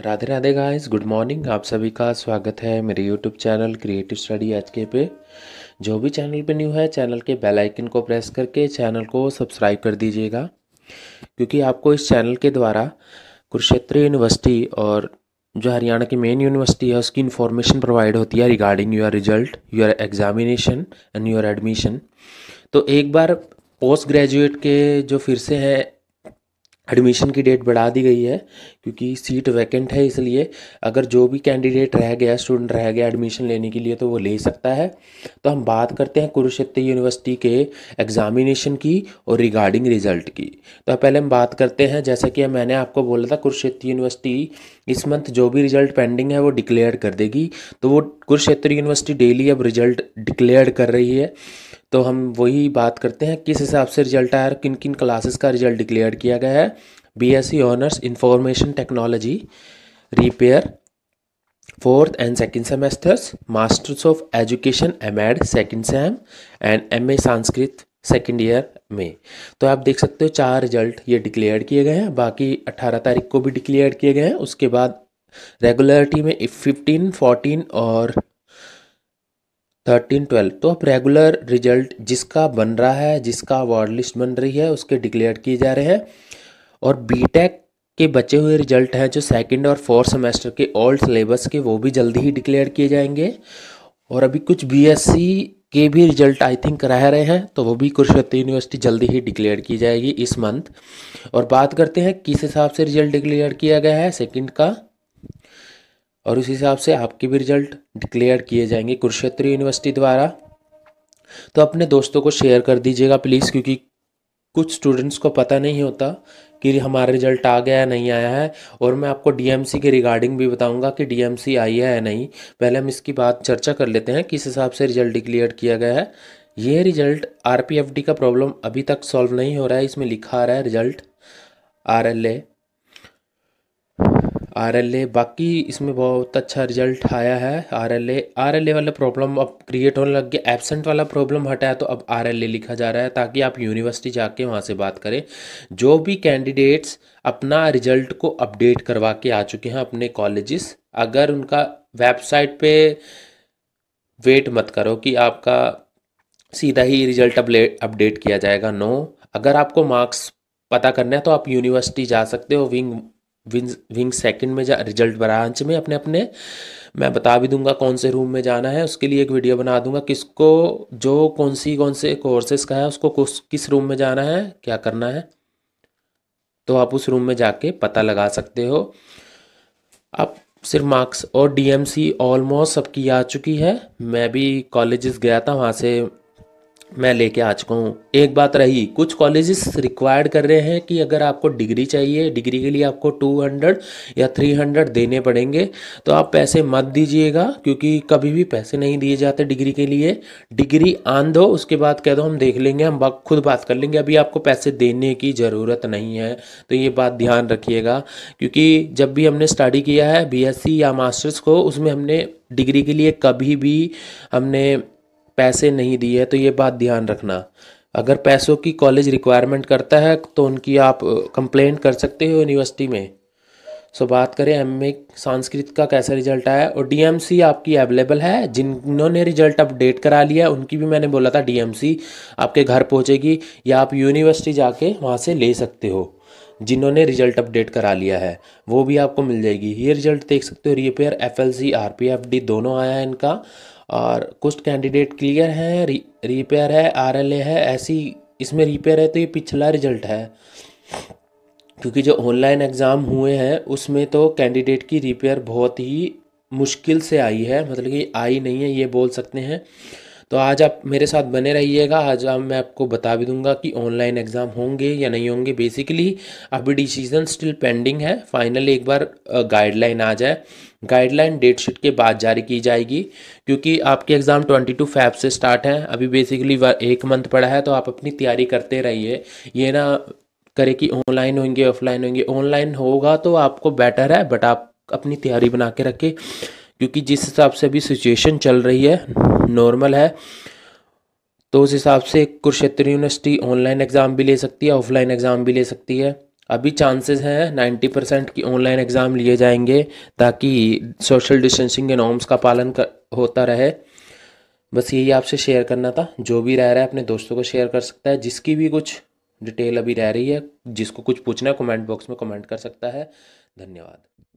Radhe Radhe guys good morning आप सभी का स्वागत है मेरे यूट्यूब चैनल क्रिएटिव स्टडी आज के पे जो भी चैनल पे न्यू है चैनल के बेल आइकन को प्रेस करके चैनल को सब्सक्राइब कर दीजिएगा क्योंकि आपको इस चैनल के द्वारा कुरुक्षेत्र यूनिवर्सिटी और जो हरियाणा की मेन यूनिवर्सिटी है उसकी इन्फॉर्मेशन प्रोवाइड होती है regarding your result your examination and your admission तो एक बार पोस्ट ग्रेजुएट के जो फिर से हैं एडमिशन की डेट बढ़ा दी गई है क्योंकि सीट वैकेंट है इसलिए अगर जो भी कैंडिडेट रह गया स्टूडेंट रह गया एडमिशन लेने के लिए तो वो ले सकता है तो हम बात करते हैं कुरुक्षेत्र यूनिवर्सिटी के एग्जामिनेशन की और रिगार्डिंग रिजल्ट की तो पहले हम बात करते हैं जैसा कि मैंने आपको बोला था कुरुक्षेत्र यूनिवर्सिटी इस मंथ जो भी रिजल्ट पेंडिंग है वो डिक्लेयर कर देगी तो वो कुरुक्षेत्र यूनिवर्सिटी डेली अब रिजल्ट डिक्लेयर कर रही है तो हम वही बात करते हैं किस हिसाब से रिजल्ट आया किन किन क्लासेस का रिजल्ट डिक्लेयर किया गया है BSc honours information technology repair fourth and second semesters masters of education M Ed second sem and M A Sanskrit second year में तो आप देख सकते हो चार रिजल्ट ये डिक्लेयर किए गए हैं बाकी 18 तारीख को भी डिक्लेयर किए गए हैं उसके बाद रेगुलरिटी में फिफ्टीन फोर्टीन और थर्टीन ट्वेल्व तो अब रेगुलर रिजल्ट जिसका बन रहा है जिसका अवार्ड लिस्ट बन रही है उसके डिक्लेयर किए जा रहे हैं और बीटेक के बचे हुए रिजल्ट हैं जो सेकंड और फोर्थ सेमेस्टर के ओल्ड सिलेबस के वो भी जल्दी ही डिक्लेयर किए जाएंगे और अभी कुछ बीएससी के भी रिजल्ट आई थिंक रह रहे हैं तो वो भी कुरुक्षेत्र यूनिवर्सिटी जल्दी ही डिक्लेयर की जाएगी इस मंथ और बात करते हैं किस हिसाब से रिजल्ट डिक्लेयर किया गया है सेकेंड का और उस हिसाब से आपके भी रिजल्ट डिक्लेयर किए जाएंगे कुरुक्षेत्र यूनिवर्सिटी द्वारा तो अपने दोस्तों को शेयर कर दीजिएगा प्लीज़ क्योंकि कुछ स्टूडेंट्स को पता नहीं होता कि हमारा रिजल्ट आ गया या नहीं आया है और मैं आपको डीएमसी के रिगार्डिंग भी बताऊंगा कि डीएमसी आई है या नहीं पहले हम इसकी बात चर्चा कर लेते हैं किस हिसाब से रिजल्ट डिक्लेयर किया गया है ये रिजल्ट आरपीएफडी का प्रॉब्लम अभी तक सॉल्व नहीं हो रहा है इसमें लिखा आ रहा है result R L A R L A बाकी इसमें बहुत अच्छा रिजल्ट आया है R L A R L A वाला प्रॉब्लम अब क्रिएट होने लग गया एबसेंट वाला प्रॉब्लम हटा है तो अब आर एल ए लिखा जा रहा है ताकि आप यूनिवर्सिटी जाके वहाँ से बात करें जो भी कैंडिडेट्स अपना रिजल्ट को अपडेट करवा के आ चुके हैं अपने कॉलेजेस अगर उनका वेबसाइट पे वेट मत करो कि आपका सीधा ही रिजल्ट अपडेट किया जाएगा नो अगर आपको मार्क्स पता करना है तो आप यूनिवर्सिटी जा सकते हो विंग विंग विंग सेकंड में जा रिजल्ट ब्रांच में अपने अपने मैं बता भी दूंगा कौन से रूम में जाना है उसके लिए एक वीडियो बना दूंगा किसको जो कौन सी कौन से कोर्सेस का है उसको किस रूम में जाना है क्या करना है तो आप उस रूम में जाके पता लगा सकते हो आप सिर्फ मार्क्स और डीएमसी ऑलमोस्ट सबकी आ चुकी है मैं भी कॉलेजेस गया था वहाँ से मैं लेके आ चुका हूँ एक बात रही कुछ कॉलेजेस रिक्वायर्ड कर रहे हैं कि अगर आपको डिग्री चाहिए डिग्री के लिए आपको 200 या 300 देने पड़ेंगे तो आप पैसे मत दीजिएगा क्योंकि कभी भी पैसे नहीं दिए जाते डिग्री के लिए डिग्री आन दो उसके बाद कह दो हम देख लेंगे हम बा, खुद बात कर लेंगे अभी आपको पैसे देने की ज़रूरत नहीं है तो ये बात ध्यान रखिएगा क्योंकि जब भी हमने स्टडी किया है बी या मास्टर्स को उसमें हमने डिग्री के लिए कभी भी हमने पैसे नहीं दिए तो ये बात ध्यान रखना अगर पैसों की कॉलेज रिक्वायरमेंट करता है तो उनकी आप कंप्लेंट कर सकते हो यूनिवर्सिटी में सो बात करें एम ए संस्कृत का कैसा रिजल्ट आया और डीएमसी आपकी अवेलेबल है जिन्होंने रिजल्ट अपडेट करा लिया है उनकी भी मैंने बोला था डीएमसी आपके घर पहुंचेगी या आप यूनिवर्सिटी जाके वहाँ से ले सकते हो जिन्होंने रिजल्ट अपडेट करा लिया है वो भी आपको मिल जाएगी ये रिजल्ट देख सकते हो repair F L C R P F D दोनों आया है इनका और कुछ कैंडिडेट क्लियर हैं रिपेयर है आर एल ए है ऐसी इसमें रिपेयर है तो ये पिछला रिजल्ट है क्योंकि जो ऑनलाइन एग्ज़ाम हुए हैं उसमें तो कैंडिडेट की रिपेयर बहुत ही मुश्किल से आई है मतलब कि आई नहीं है ये बोल सकते हैं तो आज आप मेरे साथ बने रहिएगा आज आप मैं आपको बता भी दूंगा कि ऑनलाइन एग्ज़ाम होंगे या नहीं होंगे बेसिकली अभी डिसीजन स्टिल पेंडिंग है फाइनली एक बार गाइडलाइन आ जाए गाइडलाइन डेट शीट के बाद जारी की जाएगी क्योंकि आपके एग्ज़ाम 22 फैब से स्टार्ट हैं अभी बेसिकली एक मंथ पड़ा है तो आप अपनी तैयारी करते रहिए ये ना करे कि ऑनलाइन होंगे ऑफलाइन होंगे ऑनलाइन होगा तो आपको बेटर है बट आप अपनी तैयारी बना के रखें क्योंकि जिस हिसाब से अभी सिचुएशन चल रही है नॉर्मल है तो उस हिसाब से कुरुक्षेत्र यूनिवर्सिटी ऑनलाइन एग्ज़ाम भी ले सकती है ऑफलाइन एग्ज़ाम भी ले सकती है अभी चांसेस हैं नाइन्टी परसेंट की ऑनलाइन एग्ज़ाम लिए जाएंगे ताकि सोशल डिस्टेंसिंग के नॉर्म्स का पालन कर, होता रहे बस यही आपसे शेयर करना था जो भी रह रहा है अपने दोस्तों को शेयर कर सकता है जिसकी भी कुछ डिटेल अभी रह रही है जिसको कुछ पूछना है कमेंट बॉक्स में कमेंट कर सकता है धन्यवाद